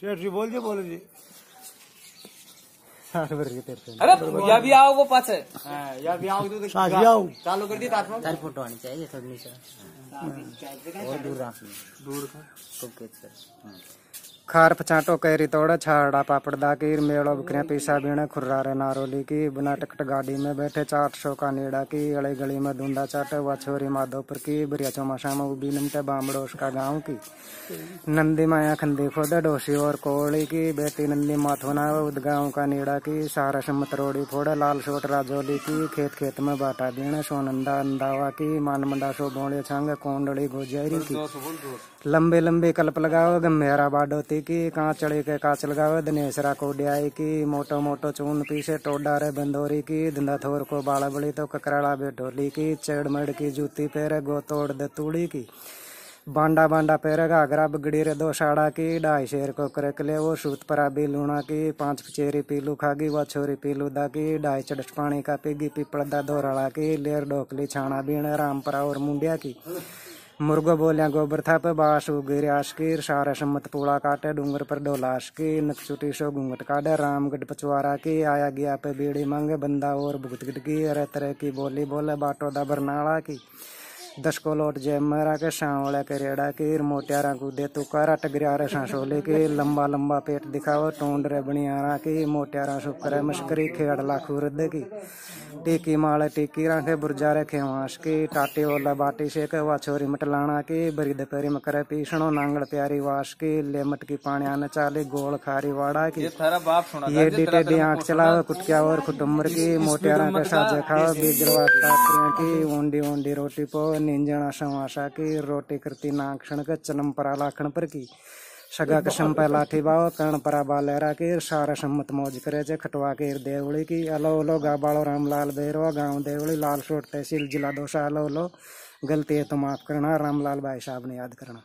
जी बोल जी बोल जी अरे या भी आओ वो पास है हाँ, या भी आओ तो आओ चालू कर दिया चार फोटो आनी चाहिए सब नीचे हाँ, और दूर दूर का सर खार पचाटो कैरी तोड़ा छाड़ा दा कीर मेड़ो बकरियां पीसा बीणे खुर्रा रे नारोली की बिना टिकट गाड़ी में बैठे चार सौ का नेड़ा की अड़े गली में धुंधा चाटे व छोरी माधोपुर की बरिया चौमा शाम उबी नमटे बामड़ोश का गाँव की नंदी माया खंदी खोदे डोसी और कोड़ी की बेटी नंदी माथोना उद गाँव का नेड़ा की सारा सिमत रोड़ी फोड़े लाल सोट राजोली की खेत खेत में बाटा बीण सोनंदा अंदावा की मान मंडा सो बोड़े छांग कोंडली गोजारी की लंबे लंबे कल्प लगाओ गम्भेरा बाडोती की चढ़े के काच लगावे धनेसरा को ड्याई की मोटो मोटो चून पीछे टोडा रे बंदोरी की धंधा थोर को बाला बड़ी तो ककराड़ा बेटोली की चेड़ मेड़ की जूती पेरे गो तोड़ दे तूड़ी की बांडा बांडा पैर घाघरा बगड़ी रे दो साड़ा की ढाई शेर को करक ले वो सूत परा भी लूणा की पांच पचेरी पीलू खागी व छोरी पीलू दा की ढाई चढ़ पानी का पीगी पीपड़ दा दो रड़ा की लेर डोकली छाना बीण रामपरा और मुंडिया की मुर्गो बोलिया गोबर थप बास उगिर आशकीर सारा सम्मत पूड़ा काटे डूंगर पर डोलाश की नक्सुटी सो घूंघट काटे रामगढ़ पचवारा की आया गया पे बीड़ी मांगे बंदा और भुगत की अरे तरह की बोली बोले बाटो दा बरनाला की दशकोलोट जय मेरा के शावड़ा के रेड़ा के मोटियारा गुदे तो कारा टगरियारा सा शोले के लंबा लंबा पेट दिखाओ टोंड रे बनियारा के मोटियारा शुक्र मशकरी खेड़ लाखू रद्द की टीकी माले टीकी राखे बुरजा रे खेवास के टाटे ओला बाटी से कवा छोरी मटलाना के बरीद करी मकर पीसणो नांगल प्यारी वास के ले मटकी पानिया न चाले गोल खारी वाड़ा की ये डीटे डी आंख चलाओ कुटकिया और कुटुम्बर की मोटियारा के साथ खाओ बीजरवा की ऊंडी ऊंडी रोटी पो निंजन आशा आशा की रोटे कृति नाक्षण के चनम परा लाखण पर की सगा कसम पे लाठी बाव कर्ण परा बा लहरा के सारा सम्मत मौज करे चे खटवा के देवली की अलो अलो गा बालो राम लाल बेरो गांव देवली लाल सोट तहसील जिला दोषा अलो अलो गलती है तो माफ करना राम लाल भाई साहब ने याद करना